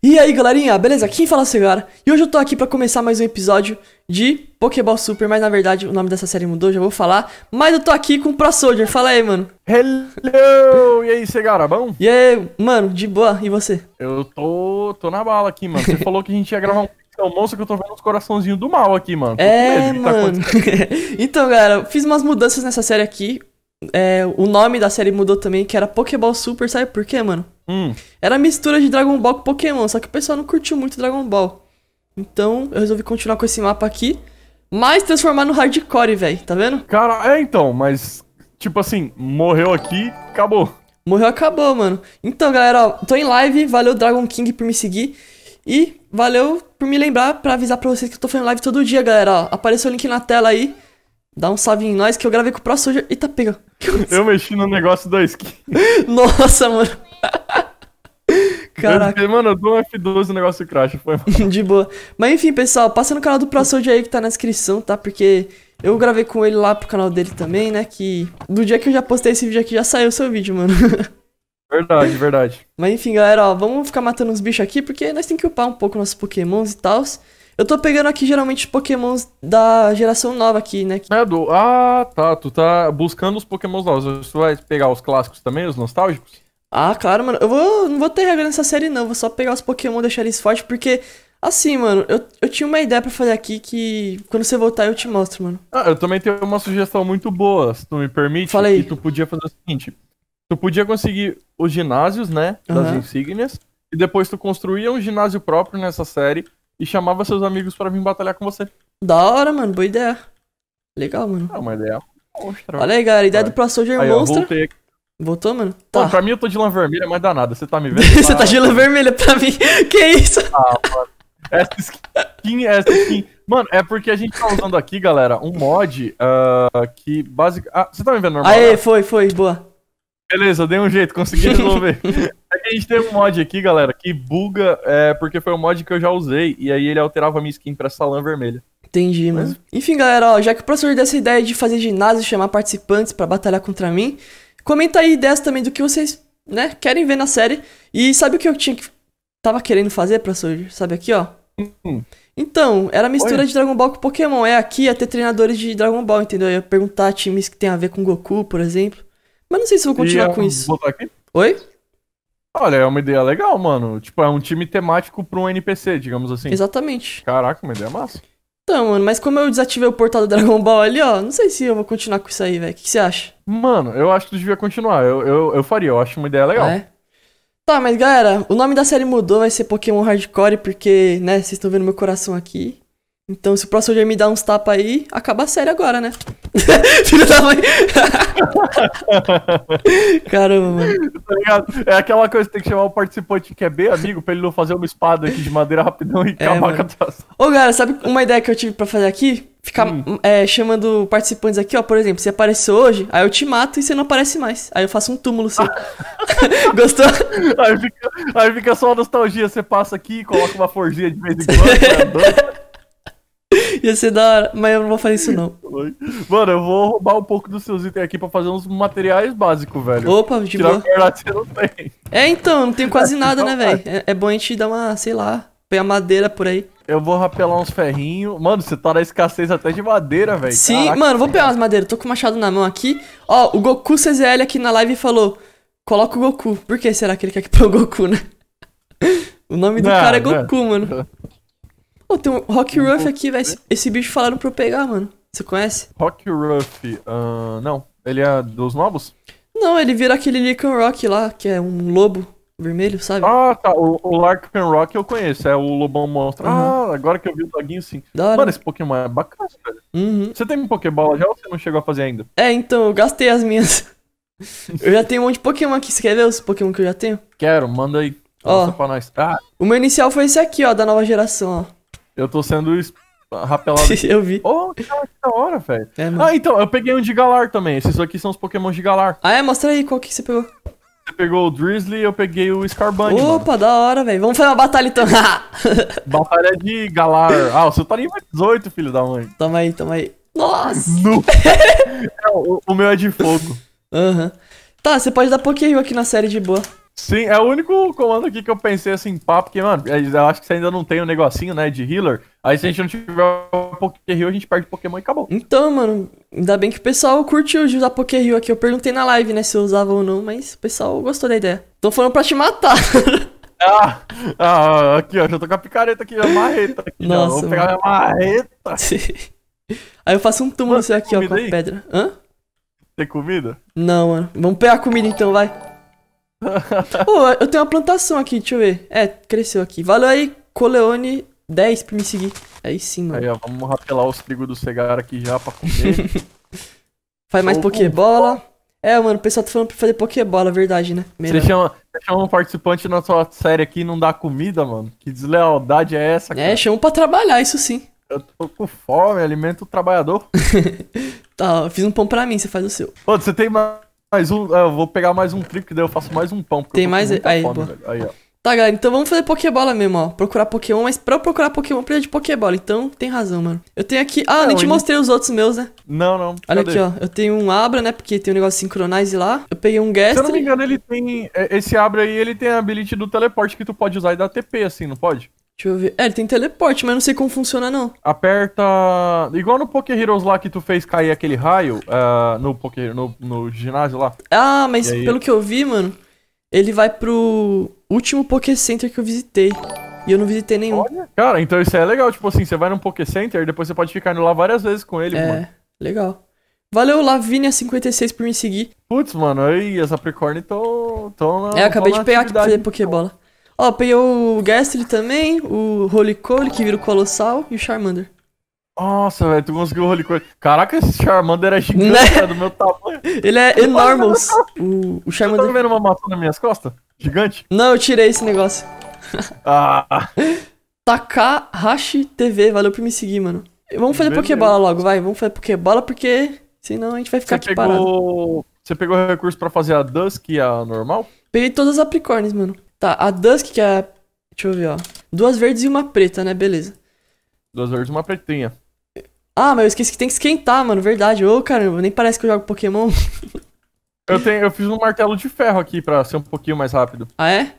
E aí galerinha, beleza? Quem fala é Cegar? E hoje eu tô aqui pra começar mais um episódio de Pokéball Super, mas na verdade o nome dessa série mudou, já vou falar. Mas eu tô aqui com o Pro Soldier, fala aí, mano. Hello! E aí, Cegara, bom? E aí, mano, de boa, e você? Eu tô, tô na bala aqui, mano. Você falou que a gente ia gravar um então, moça, que eu tô vendo os coraçãozinhos do mal aqui, mano. Tô é, medo, tá mano. Tá então, galera, fiz umas mudanças nessa série aqui. É, o nome da série mudou também, que era Pokéball Super, sabe por quê, mano? Hum. Era mistura de Dragon Ball com Pokémon, só que o pessoal não curtiu muito Dragon Ball. Então eu resolvi continuar com esse mapa aqui, mas transformar no hardcore, velho, tá vendo? Cara, é então, mas tipo assim, morreu aqui, acabou. Morreu, acabou, mano. Então, galera, ó, tô em live, valeu Dragon King por me seguir. E valeu por me lembrar, pra avisar pra vocês que eu tô fazendo live todo dia, galera. Ó, apareceu o link na tela aí. Dá um salve em nós que eu gravei com o próximo hoje. Eita, pega. Eu mexi no negócio da skin. Nossa, mano. Caraca. Eu, mano, eu dou um F12 no negócio crash, foi mal. De boa. Mas enfim, pessoal, passa no canal do ProSoldier aí que tá na descrição, tá? Porque eu gravei com ele lá pro canal dele também, né? Que do dia que eu já postei esse vídeo aqui, já saiu o seu vídeo, mano. Verdade, verdade. Mas enfim, galera, ó, vamos ficar matando uns bichos aqui, porque nós tem que upar um pouco nossos pokémons e tals. Eu tô pegando aqui geralmente pokémons da geração nova aqui, né? É, do... Ah, tá. Tu tá buscando os pokémons novos. Tu vai pegar os clássicos também, os nostálgicos? Ah, claro, mano. Eu vou, não vou ter regra nessa série, não. Vou só pegar os pokémon e deixar eles fortes, porque... Assim, mano, eu, eu tinha uma ideia para fazer aqui que quando você voltar eu te mostro, mano. Ah, eu também tenho uma sugestão muito boa, se tu me permite. Falei. Que tu podia fazer o seguinte: tu podia conseguir os ginásios, né? Das uhum. insígnias. E depois tu construía um ginásio próprio nessa série e chamava seus amigos para vir batalhar com você. Da hora, mano, boa ideia. Legal, mano. É uma ideia Olha aí, galera, ideia do Pro Soldier é aí, é monstra. Voltei. Voltou, mano? Tá. pra mim eu tô de lã vermelha, mas danada, você tá me vendo? você tá de lã vermelha pra mim? que isso? Ah, mano. Essa skin, essa skin. Mano, é porque a gente tá usando aqui, galera, um mod uh, que basicamente. Ah, você tá me vendo normal? Aê, né? foi, foi, boa. Beleza, dei um jeito, consegui resolver. é que a gente tem um mod aqui, galera, que buga, é, porque foi um mod que eu já usei, e aí ele alterava a minha skin pra essa lã vermelha. Entendi, né? mano. Enfim, galera, ó, já que o professor deu essa ideia de fazer ginásio e chamar participantes para batalhar contra mim, comenta aí ideias também do que vocês, né, querem ver na série. E sabe o que eu tinha que... tava querendo fazer, professor? Sabe aqui, ó? Hum. Então, era mistura Oi. de Dragon Ball com Pokémon. É aqui até ter treinadores de Dragon Ball, entendeu? Eu ia perguntar times que tem a ver com Goku, por exemplo. Mas não sei se vou continuar é com isso. Oi? Olha, é uma ideia legal, mano. Tipo, é um time temático pra um NPC, digamos assim. Exatamente. Caraca, uma ideia massa. Então, mano, mas como eu desativei o portal do Dragon Ball ali, ó, não sei se eu vou continuar com isso aí, velho. O que, você acha? Mano, eu acho que tu devia continuar. Eu, eu, eu faria, eu acho uma ideia legal. Ah, é? Tá, mas galera, o nome da série mudou, vai ser Pokémon Hardcore, porque, né, vocês estão vendo meu coração aqui. Então, se o próximo já me dá uns tapas aí, acaba a série agora, né? Filho da mãe. Caramba, mano. Tá ligado? É aquela coisa que tem que chamar o participante que é bem amigo pra ele não fazer uma espada aqui de madeira rapidão e é, acabar com a taça. Ô, cara, sabe uma ideia que eu tive pra fazer aqui? Ficar hum. hum é, chamando participantes aqui, ó. Por exemplo, você apareceu hoje, aí eu te mato e você não aparece mais. Aí eu faço um túmulo seu. Gostou? Aí fica, aí fica só a nostalgia. Você passa aqui, coloca uma forgia de vez em quando. Tá Ia ser da hora, mas eu não vou fazer isso não. Mano, eu vou roubar um pouco dos seus itens aqui pra fazer uns materiais básicos, velho. Opa, de Tirar boa. Verdade, você não tem. É, então, não tenho quase nada, né, velho? É, é bom a gente dar uma, sei lá, pegar madeira por aí. Eu vou rapelar uns ferrinhos. Mano, você tá na escassez até de madeira, velho. Sim, Caraca, mano, vou pegar umas madeiras. Tô com o machado na mão aqui. Ó, o Goku CZL aqui na live falou: coloca o Goku. Por que será que ele quer que põe o Goku, né? O nome do não, cara é Goku, não. mano. Pô, tem um Rock Ruff aqui, velho. Esse, bicho falaram pra eu pegar, mano. Você conhece? Rock Ruff, uh, não. Ele é dos novos? Não, ele vira aquele Lycan Rock lá, que é um lobo vermelho, sabe? Ah, tá. O, o Larkin Rock eu conheço, é o Lobão Monstro. Uhum. Ah, agora que eu vi o doguinho, sim. Mano, hora. esse Pokémon é bacana, velho. Uhum. Você tem Pokébola já ou você não chegou a fazer ainda? É, então, eu gastei as minhas. eu já tenho um monte de Pokémon aqui. Você quer ver os Pokémon que eu já tenho? Quero, manda aí. Ó, pra nós. Ah. O meu inicial foi esse aqui, ó, da nova geração, ó. Eu tô sendo rapelado. eu vi. Oh, que da hora, velho. É, ah, então, eu peguei um de Galar também. Esses aqui são os Pokémon de Galar. Ah, é? Mostra aí qual que você pegou. Você pegou o Drizzly e eu peguei o Scarbunny. Opa, mano. da hora, velho. Vamos fazer uma batalha então. batalha de Galar. Ah, você tá nível 18, filho da mãe. Toma aí, toma aí. Nossa! No... É, o, o, meu é de fogo. Aham. Uhum. Tá, você pode dar Pokémon aqui na série de boa. Sim, é o único comando aqui que eu pensei assim, pá, porque, mano, é, eu acho que você ainda não tem o um negocinho, né, de healer. Aí se a gente não tiver um Poké Heal, a gente perde Pokémon e acabou. Então, mano, ainda bem que o pessoal curtiu de usar Poké aqui. Eu perguntei na live, né, se eu usava ou não, mas o pessoal gostou da ideia. Tô falando pra te matar. ah, ah, aqui, ó, já tô com a picareta aqui, a marreta. Aqui, Nossa, vou pegar minha marreta. aí eu faço um túmulo seu aqui, ó, com aí? a pedra. Hã? Tem comida? Não, mano. Vamos pegar a comida então, vai oh, eu tenho uma plantação aqui, deixa eu ver. É, cresceu aqui. Valeu aí, Coleone 10 pra me seguir. Aí sim, mano. Aí, ó, vamos rapelar os trigos do Cegar aqui já pra comer. Faz mais oh, Pokébola. É, mano, o pessoal tá falando pra fazer Pokébola, verdade, né? Melhor. Você chama, chama um participante na sua série aqui e não dá comida, mano? Que deslealdade é essa, é, cara? É, chama pra trabalhar, isso sim. Eu tô com fome, alimento o trabalhador. tá, ó, fiz um pão pra mim, você faz o seu. Pô, você tem mais mais um. É, eu vou pegar mais um trip, que daí eu faço mais um pão. Tem mais. Aí, fome, aí, ó. Tá, galera, então vamos fazer Pokébola mesmo, ó. Procurar Pokémon, mas pra eu procurar Pokémon, precisa de Pokébola. Então, tem razão, mano. Eu tenho aqui. Ah, não, é, nem te mostrei os outros meus, né? Não, não. Olha cadê? aqui, ó. Eu tenho um Abra, né? Porque tem um negócio sincronize lá. Eu peguei um Guest. Se eu não me engano, ele tem. É, esse Abra aí, ele tem a habilidade do teleporte que tu pode usar e dar TP, assim, não pode? Deixa eu ver. É, ele tem teleporte, mas não sei como funciona, não. Aperta. Igual no Poké Heroes lá que tu fez cair aquele raio uh, no, Poké... no, no ginásio lá. Ah, mas aí... pelo que eu vi, mano, ele vai pro último Poké Center que eu visitei. E eu não visitei nenhum. Olha, cara, então isso é legal. Tipo assim, você vai num Poké Center, e depois você pode ficar indo lá várias vezes com ele, é, mano. É, legal. Valeu, Lavinia56 por me seguir. Putz, mano, aí as Capricorn estão. É, acabei de pegar aqui pra fazer Pokébola. Então. Ó, peguei o Gastly também, o Holy Cole, que vira o Colossal, e o Charmander. Nossa, velho, tu conseguiu o Holy Cole. Caraca, esse Charmander é gigante, né? é do meu tamanho. Ele é enormous. o, o Charmander... Você tá vendo uma maçã nas minhas costas? Gigante? Não, eu tirei esse negócio. ah... Takahashi TV, valeu por me seguir, mano. Vamos fazer Beleza. Pokébola logo, vai. Vamos fazer Pokébola porque senão a gente vai ficar Você aqui pegou... parado. Você pegou recurso pra fazer a Dusk e a normal? Peguei todas as Capricornes, mano. Tá, a Dusk, que é. Deixa eu ver, ó. Duas verdes e uma preta, né? Beleza. Duas verdes e uma pretinha. Ah, mas eu esqueci que tem que esquentar, mano. Verdade. Ô, caramba, nem parece que eu jogo Pokémon. eu, tenho, eu fiz um martelo de ferro aqui pra ser um pouquinho mais rápido. Ah, é?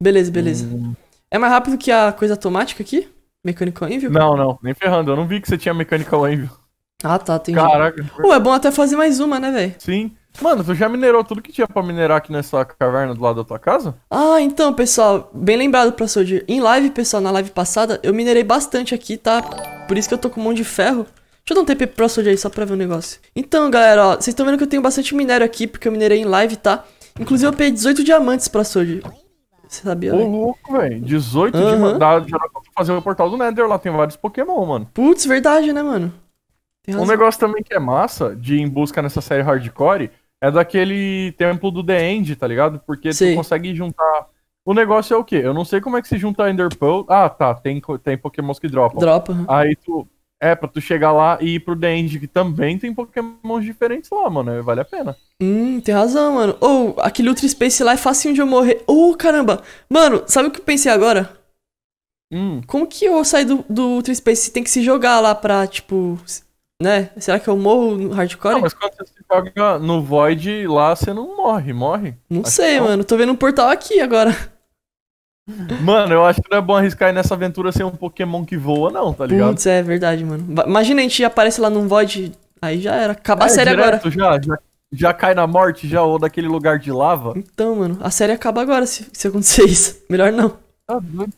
Beleza, beleza. Hum. É mais rápido que a coisa automática aqui? mecânico envio Não, não. Nem ferrando. Eu não vi que você tinha mecânico envio Ah, tá. Entendi. Caraca. Pô, é bom até fazer mais uma, né, velho? Sim. Mano, tu já minerou tudo que tinha pra minerar aqui nessa caverna do lado da tua casa? Ah, então, pessoal, bem lembrado, professor. De... Em live, pessoal, na live passada, eu minerei bastante aqui, tá? Por isso que eu tô com um monte de ferro. Deixa eu dar um TP pro professor aí, só pra ver o um negócio. Então, galera, ó, vocês estão vendo que eu tenho bastante minério aqui, porque eu minerei em live, tá? Inclusive, eu peguei 18 diamantes, pra De... Você sabia, Ô, né? louco, velho. 18 uhum. diamantes. Dá pra fazer o portal do Nether, lá tem vários Pokémon, mano. Putz, verdade, né, mano? Um negócio também que é massa de ir em busca nessa série hardcore é daquele templo do The End, tá ligado? Porque Sim. tu consegue juntar. O negócio é o quê? Eu não sei como é que se junta Ender Pearl. Ah, tá, tem, tem Pokémons que dropam. Dropa. Aí tu. É, pra tu chegar lá e ir pro The End, que também tem Pokémons diferentes lá, mano. É, vale a pena. Hum, tem razão, mano. Ou, oh, aquele Ultra Space lá é facinho de eu morrer. Ô, oh, caramba! Mano, sabe o que eu pensei agora? Hum. Como que eu saio do, do Ultra Space? Tem que se jogar lá pra, tipo. Né? Será que eu morro no hardcore? Não, mas quando você joga no Void lá, você não morre, morre? Não acho sei, mano. Tô vendo um portal aqui agora. Mano, eu acho que não é bom arriscar nessa aventura ser um Pokémon que voa, não, tá ligado? Putz, é verdade, mano. Imagina, a gente aparece lá num Void, aí já era. Acabar é, a série agora. Já, já, já cai na morte, já, ou daquele lugar de lava. Então, mano, a série acaba agora se, se acontecer isso. Melhor não. Tá doido.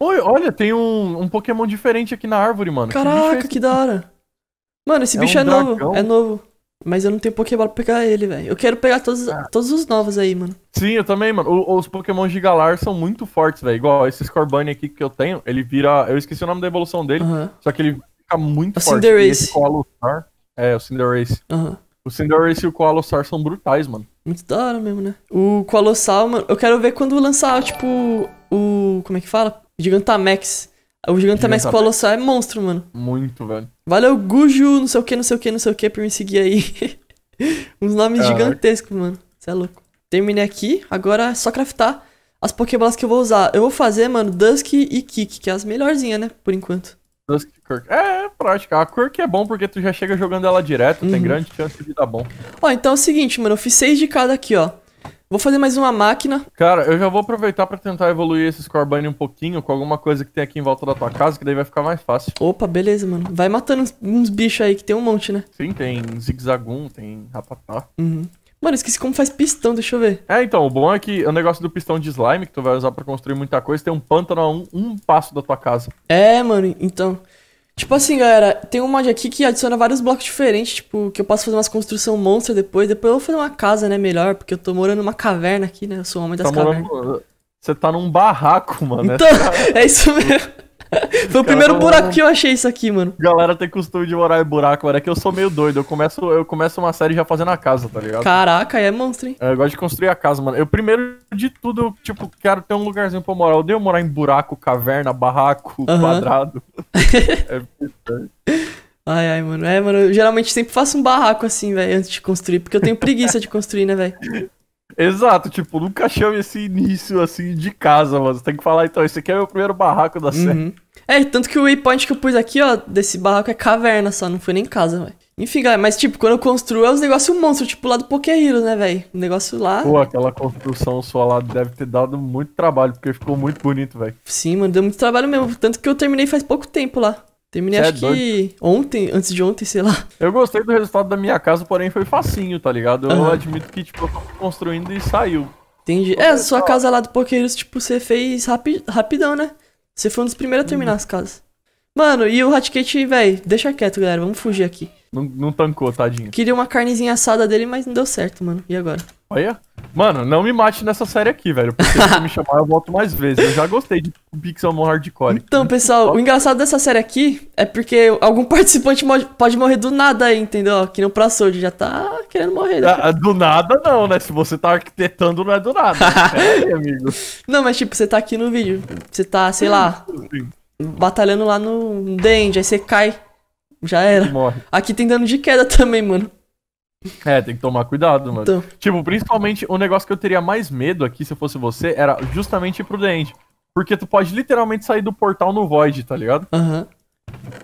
Oi, olha, tem um, um Pokémon diferente aqui na árvore, mano. Caraca, que, é que da hora. Mano, esse é bicho um é dragão. novo. É novo. Mas eu não tenho Pokébola pra pegar ele, velho. Eu quero pegar todos, ah. todos os novos aí, mano. Sim, eu também, mano. O, os Pokémon Galar são muito fortes, velho. Igual esse Scorbunny aqui que eu tenho, ele vira. Eu esqueci o nome da evolução dele, só que ele fica muito o forte. Cinderace. É, o Cinderace. Uhum. O Cinderace e o Coalustar são brutais, mano. Muito da hora mesmo, né? O Colossal, mano, eu quero ver quando lançar, tipo, o. Como é que fala? Gigantamax. O gigante da Max Colossal é monstro, mano. Muito, velho. Valeu, Guju, não sei o que, não sei o que, não sei o que, por me seguir aí. Uns nomes Caraca. gigantescos, mano. Você é louco. Terminei aqui, agora é só craftar as Pokébolas que eu vou usar. Eu vou fazer, mano, Dusk e Kick, que é as melhorzinhas, né? Por enquanto. Dusk e Kirk. É, é prática. A Kirk é bom porque tu já chega jogando ela direto, uhum. tem grande chance de dar bom. Ó, então é o seguinte, mano, eu fiz seis de cada aqui, ó. Vou fazer mais uma máquina. Cara, eu já vou aproveitar para tentar evoluir esse Scorbunny um pouquinho com alguma coisa que tem aqui em volta da tua casa, que daí vai ficar mais fácil. Opa, beleza, mano. Vai matando uns, uns bichos aí, que tem um monte, né? Sim, tem zigzagum, tem rapatá. Uhum. Mano, esqueci como faz pistão, deixa eu ver. É, então, o bom é que o é negócio do pistão de slime, que tu vai usar para construir muita coisa, tem um pântano a um, um passo da tua casa. É, mano, então... Tipo assim, galera, tem um mod aqui que adiciona vários blocos diferentes, tipo, que eu posso fazer umas construções monstro depois. Depois eu vou fazer uma casa, né, melhor, porque eu tô morando numa caverna aqui, né? Eu sou o homem das tá cavernas. Morando... Você tá num barraco, mano. Então, é isso mesmo. Foi o primeiro galera, buraco que eu achei isso aqui, mano. Galera tem costume de morar em buraco, mano. É que eu sou meio doido. Eu começo, eu começo uma série já fazendo a casa, tá ligado? Caraca, é monstro, hein? É, eu gosto de construir a casa, mano. Eu primeiro de tudo, eu, tipo, quero ter um lugarzinho pra morar. Eu odeio morar em buraco, caverna, barraco, quadrado. é Ai, ai, mano. É, mano, eu geralmente sempre faço um barraco assim, velho, antes de construir, porque eu tenho preguiça de construir, né, velho? Exato, tipo, nunca chame esse início assim de casa, mano. tem que falar, então, esse aqui é o meu primeiro barraco da uhum. série. Uhum. É, tanto que o waypoint que eu pus aqui, ó, desse barraco é caverna só, não foi nem casa, velho. Enfim, galera, mas tipo, quando eu construo é uns um negócios monstros, tipo lá do Poké Hero, né, velho? o negócio lá. Pô, aquela construção sua lá deve ter dado muito trabalho, porque ficou muito bonito, velho. Sim, mano, deu muito trabalho mesmo. Tanto que eu terminei faz pouco tempo lá. Terminei é acho é que ontem, antes de ontem, sei lá. Eu gostei do resultado da minha casa, porém foi facinho, tá ligado? Eu uhum. admito que, tipo, eu tô construindo e saiu. Entendi. É, a sua casa lá do Poqueiros, tipo, você fez rapi rapidão, né? Você foi um dos primeiros a terminar uhum. as casas. Mano, e o Hatcate, velho, deixa quieto, galera, vamos fugir aqui. Não, não tancou, tadinho. Queria uma carnezinha assada dele, mas não deu certo, mano. E agora? Olha, Mano, não me mate nessa série aqui, velho. Porque se me chamar, eu volto mais vezes. Eu já gostei de Pixel no é Hardcore. Então, pessoal, o engraçado dessa série aqui é porque algum participante pode morrer do nada aí, entendeu? Que no ProSold já tá querendo morrer. Né? Ah, do nada não, né? Se você tá arquitetando, não é do nada. Né? é, amigo. Não, mas tipo, você tá aqui no vídeo. Você tá, sei lá, batalhando lá no Dend, aí você cai. Já era. Morre. Aqui tem dano de queda também, mano. É, tem que tomar cuidado, mano. Então... Tipo, principalmente o negócio que eu teria mais medo aqui, se eu fosse você, era justamente ir pro Dente. Porque tu pode literalmente sair do portal no Void, tá ligado? Aham. Uhum.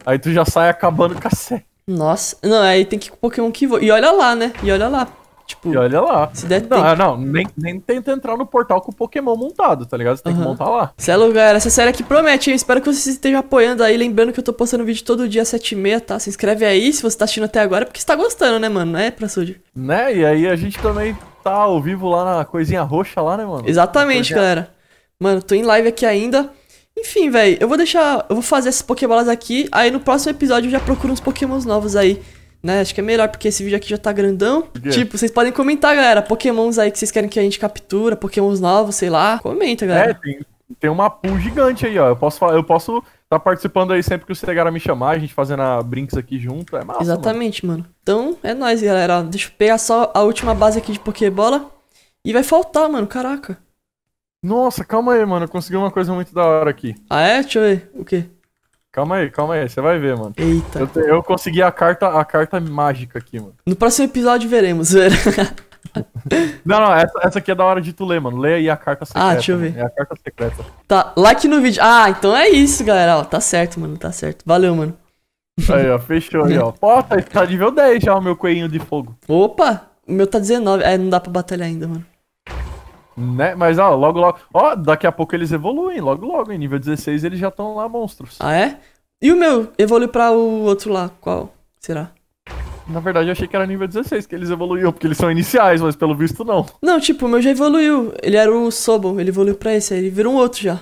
Aí tu já sai acabando o cacete. Nossa, não, aí tem que ir com Pokémon que voa. E olha lá, né? E olha lá. Tipo, e olha lá. Se der não, tempo... É, não nem, nem tenta entrar no portal com o Pokémon montado, tá ligado? Você tem uhum. que montar lá. Celo, é galera, essa série aqui promete, hein? Espero que vocês estejam apoiando aí. Lembrando que eu tô postando vídeo todo dia às 7h30, tá? Se inscreve aí se você tá assistindo até agora, porque você tá gostando, né, mano? É né, pra Prasud? Né? E aí a gente também tá ao vivo lá na coisinha roxa lá, né, mano? Exatamente, coisinha... galera. Mano, tô em live aqui ainda. Enfim, velho, eu vou deixar. Eu vou fazer essas Pokébolas aqui. Aí no próximo episódio eu já procuro uns Pokémons novos aí né? Acho que é melhor, porque esse vídeo aqui já tá grandão. Tipo, vocês podem comentar, galera, pokémons aí que vocês querem que a gente captura, pokémons novos, sei lá. Comenta, galera. É, tem, tem uma pool gigante aí, ó. Eu posso eu posso tá participando aí sempre que o Segara me chamar, a gente fazendo a Brinks aqui junto, é massa. Exatamente, mano. mano. Então, é nóis, galera. Deixa eu pegar só a última base aqui de Pokébola. E vai faltar, mano, caraca. Nossa, calma aí, mano. Eu consegui uma coisa muito da hora aqui. Ah, é? Deixa eu ver. O quê? Calma aí, calma aí, você vai ver, mano. Eita. Eu, eu, consegui a carta, a carta mágica aqui, mano. No próximo episódio veremos, velho. não, não, essa, essa aqui é da hora de tu ler, mano. Lê aí a carta secreta. Ah, deixa eu ver. Mano. É a carta secreta. Tá, like no vídeo. Ah, então é isso, galera. Ó, tá certo, mano, tá certo. Valeu, mano. Aí, ó, fechou aí, ó. Pô, tá, tá nível 10 já o meu coelhinho de fogo. Opa, o meu tá 19. É, não dá pra batalhar ainda, mano. Né? Mas ó, logo logo. Ó, daqui a pouco eles evoluem, logo logo, em nível 16 eles já estão lá monstros. Ah, é? E o meu? Evolui pra o outro lá, qual? Será? Na verdade, eu achei que era nível 16 que eles evoluíam, porque eles são iniciais, mas pelo visto não. Não, tipo, o meu já evoluiu. Ele era o Sobol, ele evoluiu pra esse, aí ele virou um outro já.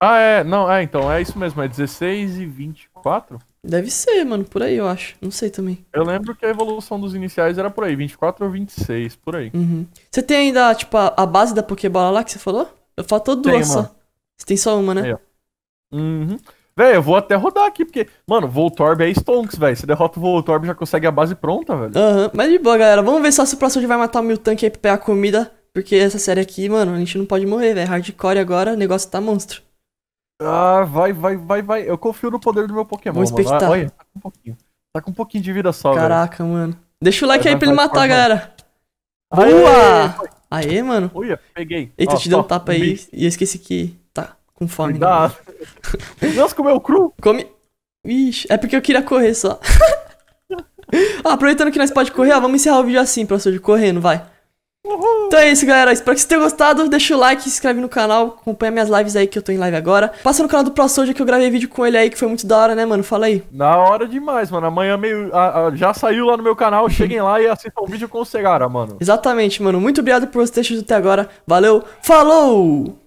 Ah, é, não, é, então, é isso mesmo, é 16 e 24? Deve ser, mano, por aí, eu acho. Não sei também. Eu lembro que a evolução dos iniciais era por aí, 24 ou 26, por aí. Uhum. Você tem ainda, tipo, a, a, base da Pokébola lá que você falou? Eu Faltou duas só. Você tem só uma, né? Aí, uhum. Véi, eu vou até rodar aqui, porque, mano, Voltorb é Stonks, velho. Você derrota o Voltorb já consegue a base pronta, velho. Aham, uhum. mas de boa, galera. Vamos ver só se o próximo vai matar o Miltank aí pra pegar comida. Porque essa série aqui, mano, a gente não pode morrer, velho. Hardcore agora, o negócio tá monstro. Ah, vai, vai, vai, vai. Eu confio no poder do meu Pokémon. Vou espetar. Mano. Ah, olha, tá com um pouquinho. Tá com um pouquinho de vida só, Caraca, velho. mano. Deixa o like vai, aí pra ele matar, vai, galera. Boa! Aê, mano. Olha, peguei. Eita, ó, te deu um tapa aí. E eu esqueci que tá com fome. Dá. Né? Nossa, comeu cru? Come. Ixi, é porque eu queria correr só. ah, aproveitando que nós pode correr, ó, vamos encerrar o vídeo assim, professor, de correndo, vai. Uhul. Então é isso, galera. Espero que vocês tenham gostado. Deixa o like, se inscreve no canal, acompanha minhas lives aí que eu tô em live agora. Passa no canal do Soldier que eu gravei vídeo com ele aí, que foi muito da hora, né, mano? Fala aí. Na hora demais, mano. Amanhã meio. A, a, já saiu lá no meu canal, cheguem lá e assistam o vídeo com o Segara, mano. Exatamente, mano. Muito obrigado por vocês terem até agora. Valeu, falou!